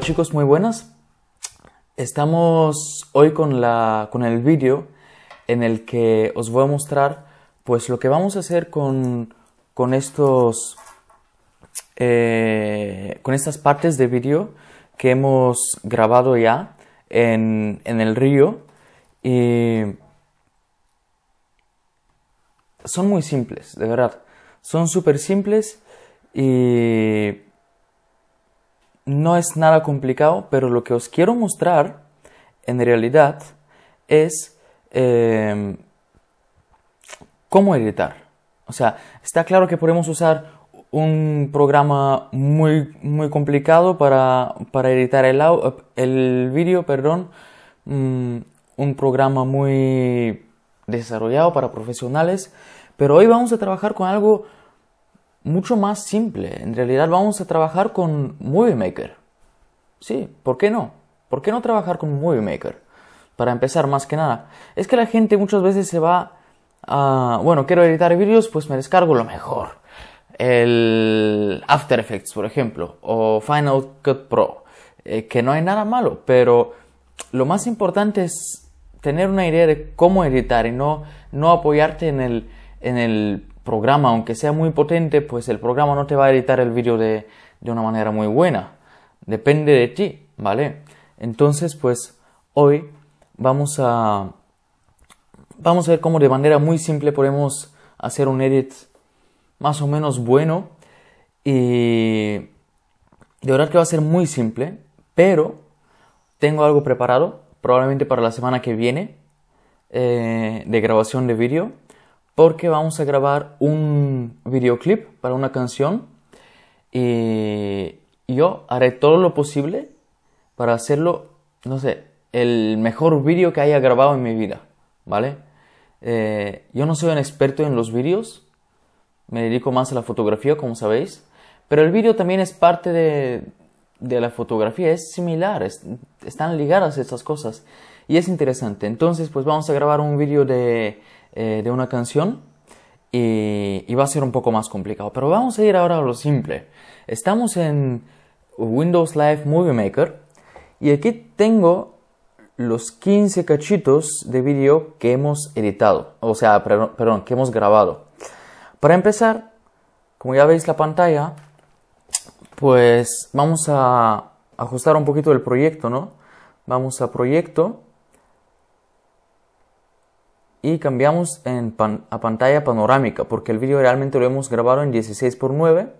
chicos, muy buenas. Estamos hoy con, la, con el vídeo en el que os voy a mostrar pues lo que vamos a hacer con, con estos eh, con estas partes de vídeo que hemos grabado ya en, en el río y son muy simples, de verdad. Son súper simples y no es nada complicado, pero lo que os quiero mostrar en realidad es em, cómo editar. O sea, está claro que podemos usar un programa muy, muy complicado para, para editar el, el vídeo, perdón, mm, un programa muy desarrollado para profesionales, pero hoy vamos a trabajar con algo mucho más simple. En realidad vamos a trabajar con Movie Maker. Sí, ¿por qué no? ¿Por qué no trabajar con Movie Maker? Para empezar, más que nada. Es que la gente muchas veces se va a... Bueno, quiero editar vídeos, pues me descargo lo mejor. El After Effects, por ejemplo, o Final Cut Pro. Eh, que no hay nada malo, pero lo más importante es tener una idea de cómo editar y no, no apoyarte en el, en el programa, aunque sea muy potente, pues el programa no te va a editar el vídeo de, una manera muy buena. Depende de ti, ¿vale? Entonces, pues hoy vamos a vamos a ver cómo de manera muy simple podemos hacer un edit más o menos bueno y de verdad que va a ser muy simple, pero tengo algo preparado probablemente para la semana que viene eh, de grabación de vídeo porque vamos a grabar un videoclip para una canción y yo haré todo lo posible para hacerlo, no sé, el mejor vídeo que haya grabado en mi vida, ¿vale? Eh, yo no soy un experto en los vídeos, me dedico más a la fotografía, como sabéis, pero el vídeo también es parte de, la fotografía, es similar, están ligadas esas cosas y es interesante. Entonces, pues vamos a grabar un vídeo de eh, de una canción y, va a ser un poco más complicado. Pero vamos a ir ahora a lo simple. Estamos en Windows Live Movie Maker y aquí tengo los 15 cachitos de vídeo que hemos editado, o sea, perdón, que hemos grabado. Para empezar, como ya veis la pantalla, pues vamos a ajustar un poquito el proyecto, ¿no? Vamos a proyecto y cambiamos en a pantalla panorámica porque el vídeo realmente lo hemos grabado en 16x9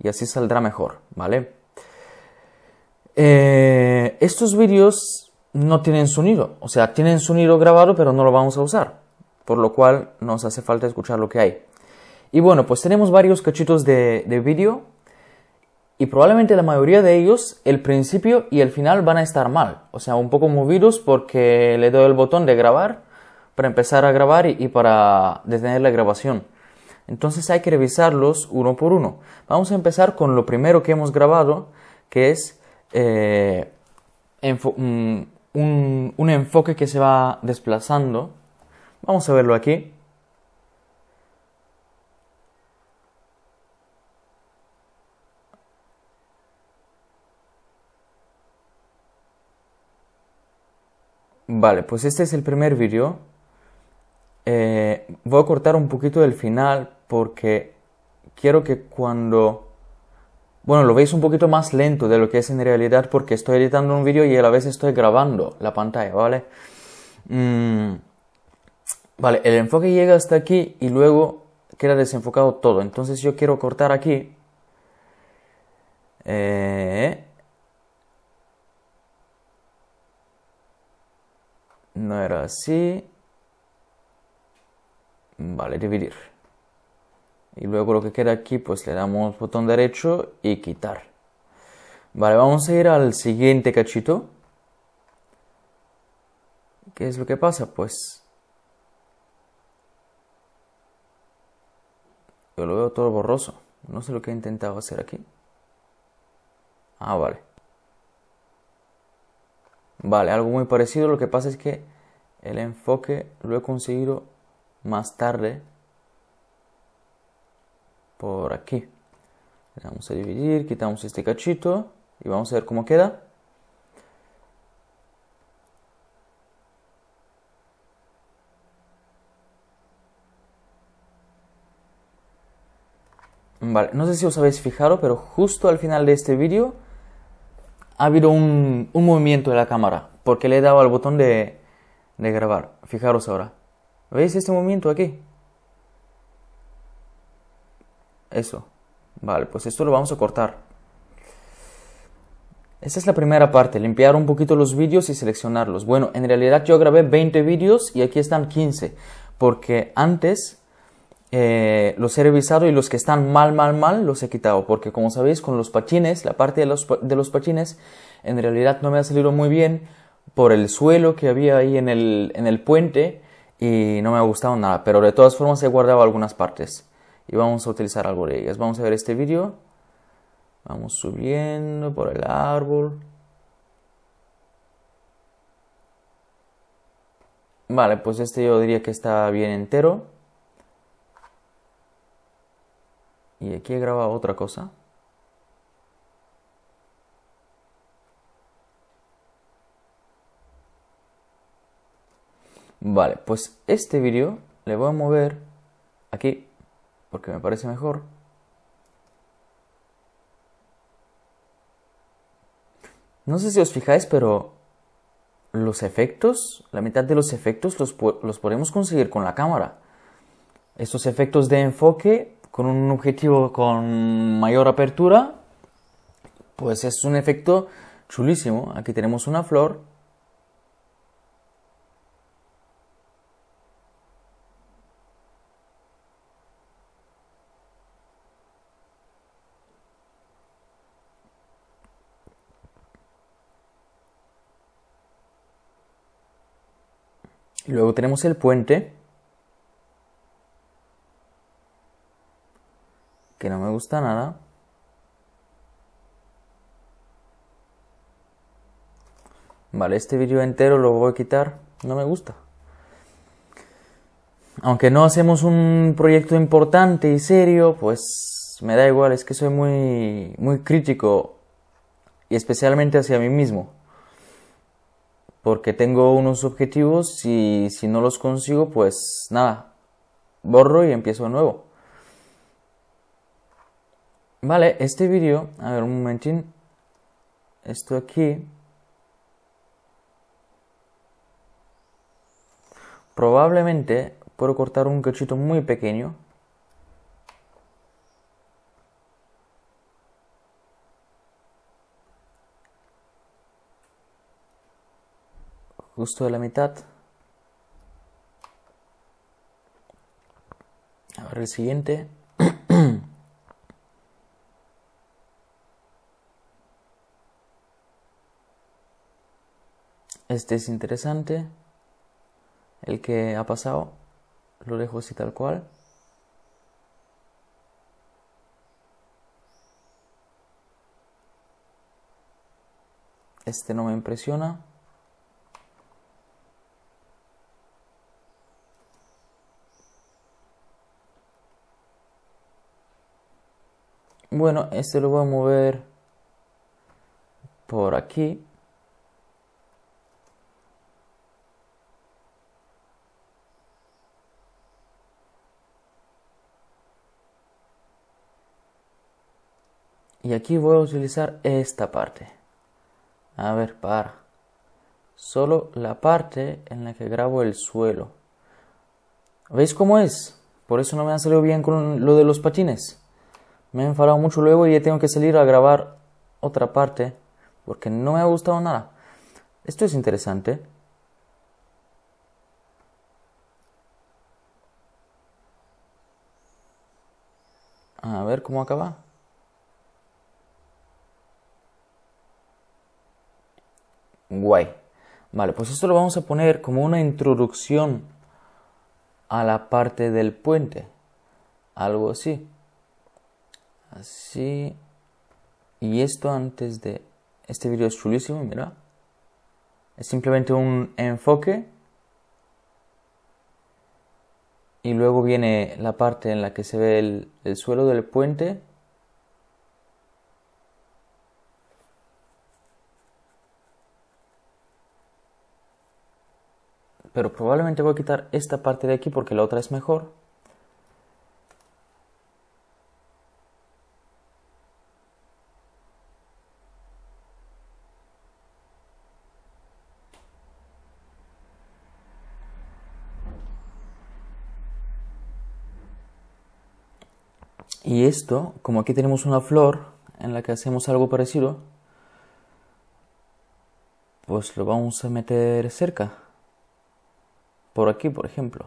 y así saldrá mejor, ¿vale? Eh, estos vídeos no tienen sonido, o sea, tienen sonido grabado pero no lo vamos a usar, por lo cual nos hace falta escuchar lo que hay. Y bueno, pues tenemos varios cachitos de, de vídeo y probablemente la mayoría de ellos el principio y el final van a estar mal, o sea, un poco movidos porque le doy el botón de grabar para empezar a grabar y, para detener la grabación. Entonces hay que revisarlos uno por uno. Vamos a empezar con lo primero que hemos grabado, que es eh, mm, un, un, enfoque que se va desplazando. Vamos a verlo aquí. Vale, pues este es el primer vídeo eh, voy a cortar un poquito del final porque quiero que cuando... Bueno, lo veis un poquito más lento de lo que es en realidad porque estoy editando un vídeo y a la vez estoy grabando la pantalla, ¿vale? Mm, vale, el enfoque llega hasta aquí y luego queda desenfocado todo. Entonces yo quiero cortar aquí. Eh, no era así vale dividir y luego lo que queda aquí pues le damos botón derecho y quitar vale vamos a ir al siguiente cachito ¿qué es lo que pasa? pues yo lo veo todo borroso no sé lo que he intentado hacer aquí ah vale vale algo muy parecido lo que pasa es que el enfoque lo he conseguido más tarde por aquí. Le vamos a dividir, quitamos este cachito y vamos a ver cómo queda. Vale, no sé si os habéis fijado, pero justo al final de este vídeo ha habido un, un, movimiento de la cámara, porque le he dado al botón de, de grabar. Fijaros ahora. ¿Veis este momento aquí? Eso. Vale, pues esto lo vamos a cortar. Esta es la primera parte, limpiar un poquito los vídeos y seleccionarlos. Bueno, en realidad yo grabé 20 vídeos y aquí están 15, porque antes eh, los he revisado y los que están mal, mal, mal los he quitado, porque como sabéis con los pachines, la parte de los, pachines, en realidad no me ha salido muy bien por el suelo que había ahí en el, en el puente y no me ha gustado nada, pero de todas formas he guardado algunas partes y vamos a utilizar algo de ellas. Vamos a ver este vídeo. Vamos subiendo por el árbol. Vale, pues este yo diría que está bien entero. Y aquí he grabado otra cosa. Vale, pues este vídeo le voy a mover aquí porque me parece mejor. No sé si os fijáis, pero los efectos, la mitad de los efectos los, los podemos conseguir con la cámara. Estos efectos de enfoque con un objetivo con mayor apertura, pues es un efecto chulísimo. Aquí tenemos una flor luego tenemos el puente. Que no me gusta nada. Vale, este vídeo entero lo voy a quitar. No me gusta. Aunque no hacemos un proyecto importante y serio, pues me da igual, es que soy muy, muy crítico y especialmente hacia mí mismo porque tengo unos objetivos y si no los consigo, pues nada, borro y empiezo de nuevo. Vale, este vídeo, a ver un momentín, esto aquí, probablemente puedo cortar un cachito muy pequeño Gusto de la mitad. ver el siguiente. Este es interesante. El que ha pasado lo dejo así tal cual. Este no me impresiona. Bueno, este lo voy a mover por aquí. Y aquí voy a utilizar esta parte. A ver, para. Solo la parte en la que grabo el suelo. ¿Veis cómo es? Por eso no me ha salido bien con lo de los patines. Me he enfadado mucho luego y ya tengo que salir a grabar otra parte porque no me ha gustado nada. Esto es interesante. A ver cómo acaba. Guay. Vale, pues esto lo vamos a poner como una introducción a la parte del puente. Algo así. Así. Y esto antes de... Este vídeo es chulísimo, mira. Es simplemente un enfoque. Y luego viene la parte en la que se ve el, el suelo del puente. Pero probablemente voy a quitar esta parte de aquí porque la otra es mejor. esto, como aquí tenemos una flor en la que hacemos algo parecido, pues lo vamos a meter cerca. Por aquí, por ejemplo.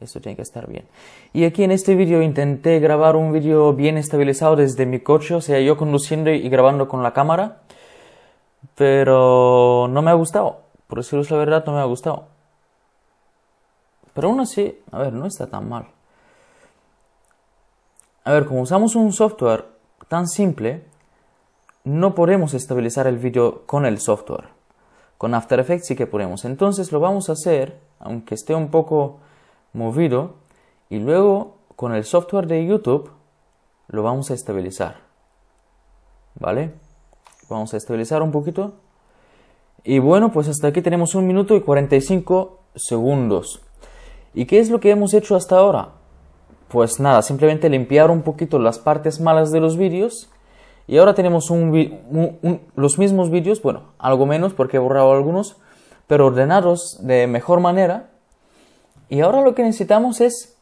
Esto tiene que estar bien. Y aquí en este vídeo intenté grabar un vídeo bien estabilizado desde mi coche, o sea, yo conduciendo y grabando con la cámara. Pero no me ha gustado. Por deciros la verdad, no me ha gustado. Pero aún así, a ver, no está tan mal. A ver, como usamos un software tan simple, no podemos estabilizar el vídeo con el software. Con After Effects sí que podemos. Entonces lo vamos a hacer, aunque esté un poco movido, y luego con el software de YouTube lo vamos a estabilizar. ¿Vale? Vamos a estabilizar un poquito. Y bueno, pues hasta aquí tenemos un minuto y 45 segundos. ¿Y qué es lo que hemos hecho hasta ahora? pues nada, simplemente limpiar un poquito las partes malas de los vídeos. Y ahora tenemos los mismos vídeos, bueno, algo menos porque he borrado algunos, pero ordenados de mejor manera. Y ahora lo que necesitamos es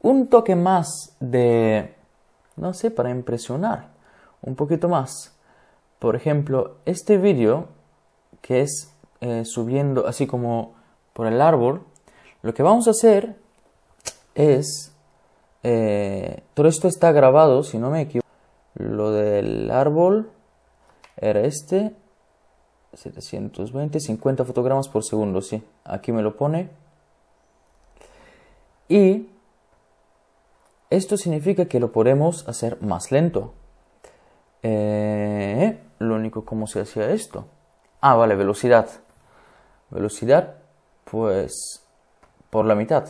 un toque más de, no sé, para impresionar, un poquito más. Por ejemplo, este vídeo que es eh, subiendo así como por el árbol, lo que vamos a hacer es eh, todo esto está grabado, si no me equivoco. Lo del árbol era este. 720, 50 fotogramas por segundo, sí. Aquí me lo pone. Y esto significa que lo podemos hacer más lento. Eh, lo único como se hacía esto. Ah, vale, velocidad. Velocidad, pues, por la mitad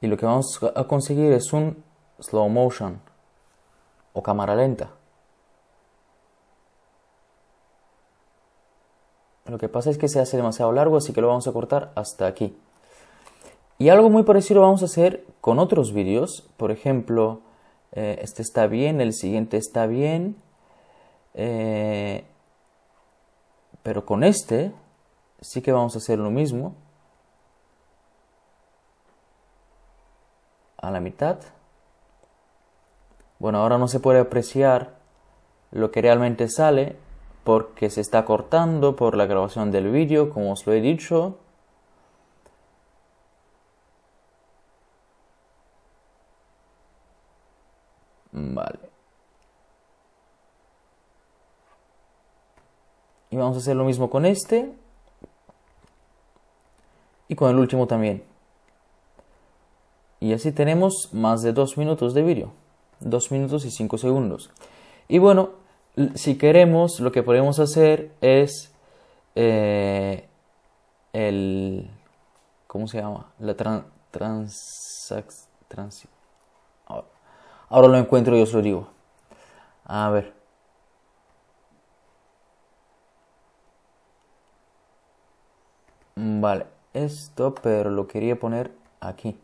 y lo que vamos a conseguir es un slow motion o cámara lenta. Lo que pasa es que se hace demasiado largo, así que lo vamos a cortar hasta aquí. Y algo muy parecido vamos a hacer con otros vídeos. Por ejemplo, eh, este está bien, el siguiente está bien. Eh, pero con este sí que vamos a hacer lo mismo. a la mitad. Bueno, ahora no se puede apreciar lo que realmente sale porque se está cortando por la grabación del vídeo, como os lo he dicho. Vale. Y vamos a hacer lo mismo con este. Y con el último también. Y así tenemos más de 2 minutos de vídeo. 2 minutos y 5 segundos. Y bueno, si queremos, lo que podemos hacer es eh, el... ¿Cómo se llama? La trans, ahora, lo encuentro Yo solo digo. A ver. Mm, vale, esto, pero lo quería poner aquí.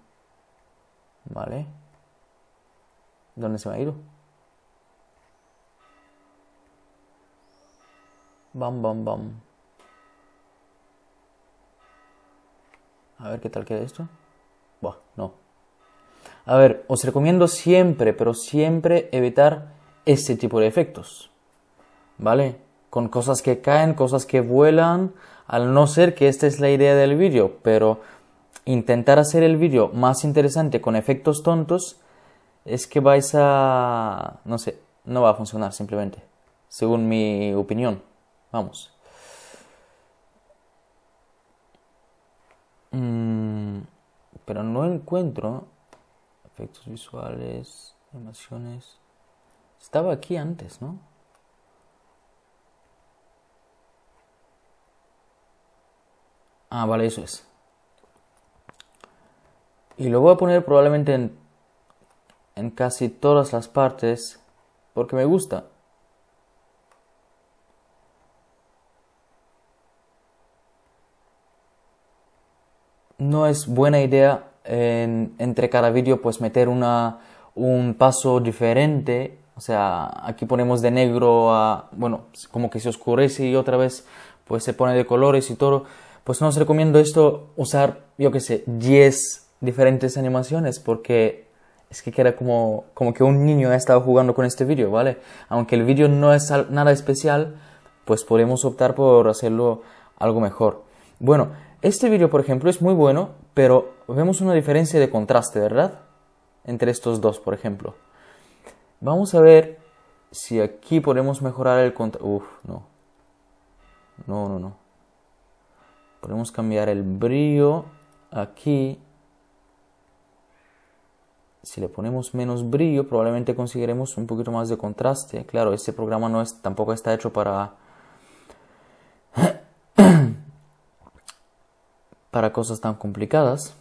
¿Vale? ¿Dónde se va a ido? Bam, bam, bam. A ver qué tal queda esto. Buah, no. A ver, os recomiendo siempre, pero siempre evitar este tipo de efectos. ¿Vale? Con cosas que caen, cosas que vuelan, al no ser que esta es la idea del vídeo, pero intentar hacer el vídeo más interesante con efectos tontos, es que vais a... no sé, no va a funcionar simplemente, según mi opinión. Vamos. Mm, pero no encuentro efectos visuales, animaciones. Estaba aquí antes, ¿no? Ah, vale, eso es y lo voy a poner probablemente en, casi todas las partes porque me gusta. No es buena idea en, entre cada vídeo pues meter un paso diferente. O sea, aquí ponemos de negro a, bueno, como que se oscurece y otra vez pues se pone de colores y todo. Pues no os recomiendo esto usar, yo que sé, 10 diferentes animaciones porque es que era como, como que un niño ha estado jugando con este vídeo, ¿vale? Aunque el vídeo no es nada especial, pues podemos optar por hacerlo algo mejor. Bueno, este vídeo, por ejemplo, es muy bueno, pero vemos una diferencia de contraste, ¿verdad? Entre estos dos, por ejemplo. Vamos a ver si aquí podemos mejorar el contraste. Uf, no. No, no, no. Podemos cambiar el brillo aquí si le ponemos menos brillo, probablemente conseguiremos un poquito más de contraste. Claro, este programa no es, tampoco está hecho para, para cosas tan complicadas.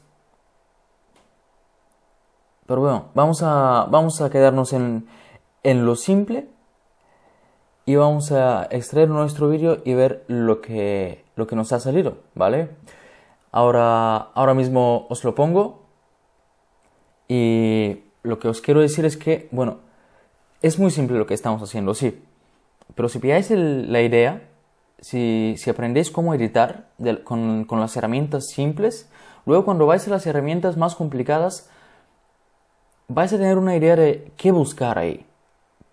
Pero bueno, vamos a, vamos a quedarnos en, lo simple y vamos a extraer nuestro vídeo y ver lo que, lo que nos ha salido, ¿vale? Ahora, ahora mismo os lo pongo y lo que os quiero decir es que, bueno, es muy simple lo que estamos haciendo, sí. Pero si pilláis la idea, si, si, aprendéis cómo editar con, las herramientas simples, luego cuando vais a las herramientas más complicadas, vais a tener una idea de qué buscar ahí.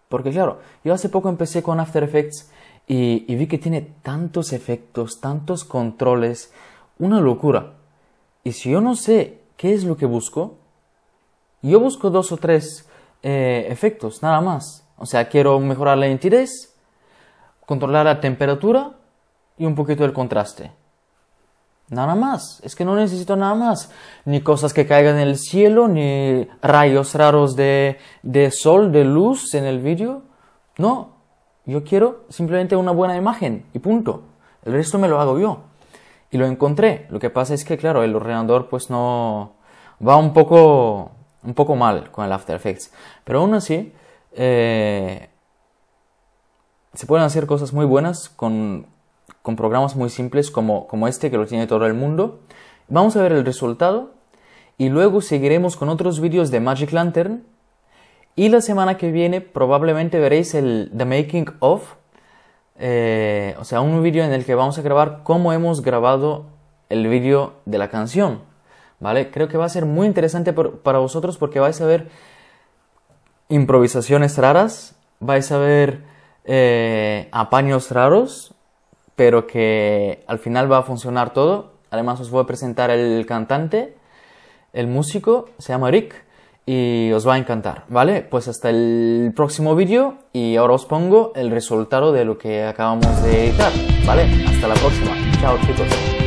Porque claro, yo hace poco empecé con After Effects y, vi que tiene tantos efectos, tantos controles, una locura. Y si yo no sé qué es lo que busco, yo busco dos o tres eh, efectos, nada más. O sea, quiero mejorar la nitidez, controlar la temperatura y un poquito el contraste. Nada más, es que no necesito nada más. Ni cosas que caigan en el cielo, ni rayos raros de, de sol, de luz en el vídeo. No, yo quiero simplemente una buena imagen y punto. El resto me lo hago yo. Y lo encontré. Lo que pasa es que, claro, el ordenador pues no va un poco un poco mal con el After Effects. Pero aún así, eh, se pueden hacer cosas muy buenas con, programas muy simples como, este que lo tiene todo el mundo. Vamos a ver el resultado y luego seguiremos con otros vídeos de Magic Lantern. Y la semana que viene probablemente veréis el The Making of, eh, o sea, un vídeo en el que vamos a grabar cómo hemos grabado el vídeo de la canción. ¿vale? Creo que va a ser muy interesante para vosotros porque vais a ver improvisaciones raras, vais a ver eh, apaños raros, pero que al final va a funcionar todo. Además os voy a presentar el cantante, el músico, se llama Rick, y os va a encantar, ¿vale? Pues hasta el próximo vídeo y ahora os pongo el resultado de lo que acabamos de editar, ¿vale? Hasta la próxima. Chao chicos.